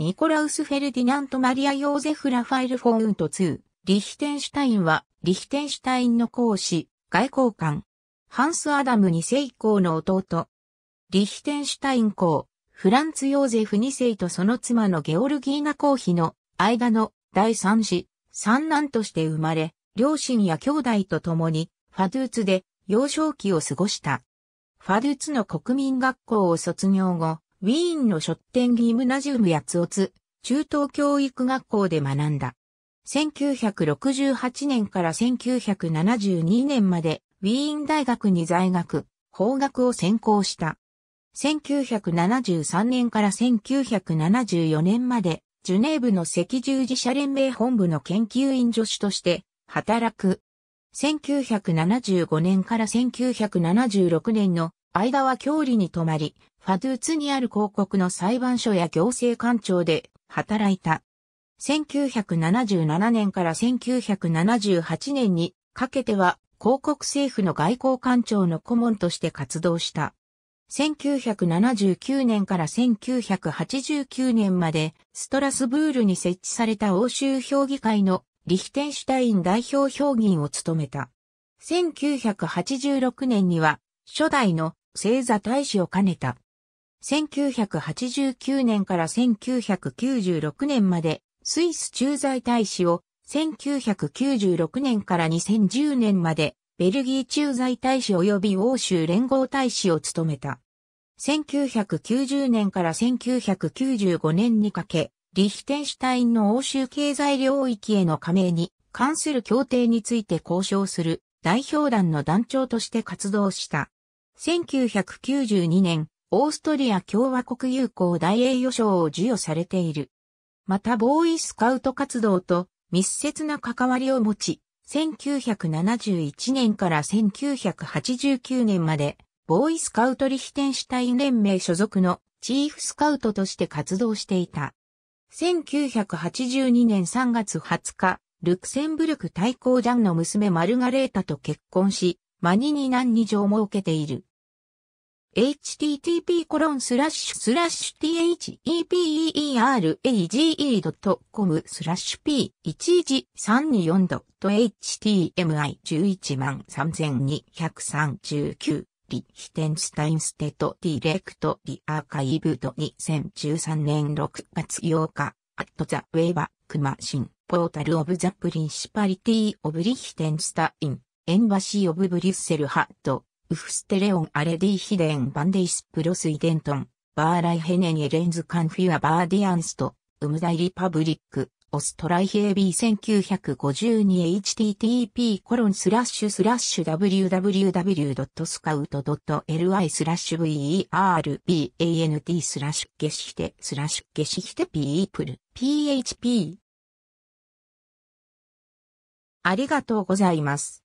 ニコラウス・フェルディナント・マリア・ヨーゼフ・ラファイル・フォーント2、リヒテンシュタインは、リヒテンシュタインの講師、外交官。ハンス・アダム2世以降の弟。リヒテンシュタイン公、フランツ・ヨーゼフ2世とその妻のゲオルギーナ公妃の間の第三子、三男として生まれ、両親や兄弟と共に、ファドゥーツで幼少期を過ごした。ファドゥーツの国民学校を卒業後、ウィーンの書店ギムナジウムやつオつ、中等教育学校で学んだ。1968年から1972年までウィーン大学に在学、法学を専攻した。1973年から1974年まで、ジュネーブの赤十字社連盟本部の研究員助手として働く。1975年から1976年の間は郷里に泊まり、ファドゥーツにある広告の裁判所や行政官庁で働いた。1977年から1978年にかけては広告政府の外交官庁の顧問として活動した。1979年から1989年までストラスブールに設置された欧州評議会のリヒテンシュタイン代表評議員を務めた。1986年には初代の星座大使を兼ねた。1989年から1996年までスイス駐在大使を、1996年から2010年までベルギー駐在大使及び欧州連合大使を務めた。1990年から1995年にかけ、リヒテンシュタインの欧州経済領域への加盟に関する協定について交渉する代表団の団長として活動した。1992年、オーストリア共和国友好大栄誉賞を授与されている。また、ボーイスカウト活動と密接な関わりを持ち、1971年から1989年まで、ボーイスカウトリヒテンシュタイン連盟所属のチーフスカウトとして活動していた。1982年3月20日、ルクセンブルク対抗ジャンの娘マルガレータと結婚し、マニニナンに情も受けている。http コロンスラッシュスラッシュ t h e p e r a g e c o m スラッシュ p11324.htmi11 万3239リヒテンスタインステトディレクトリアーカイブド2013年6月8日アットザウェーバークマシンポータルオブザプリンシパリティオブリヒテンスタインエンバシーオブブリュッセルハットウフステレオンアレディヒデンバンデイスプロスイデントン、バーライヘネニレンズカンフィアバーディアンスト、ウムダイリパブリック、オストライヒエビー 1952http コロンスラッシュスラッシュ www.scout.li スラッシュ verbant スラッシュゲシヒテスラッシュゲシヒテピープル php ありがとうございます。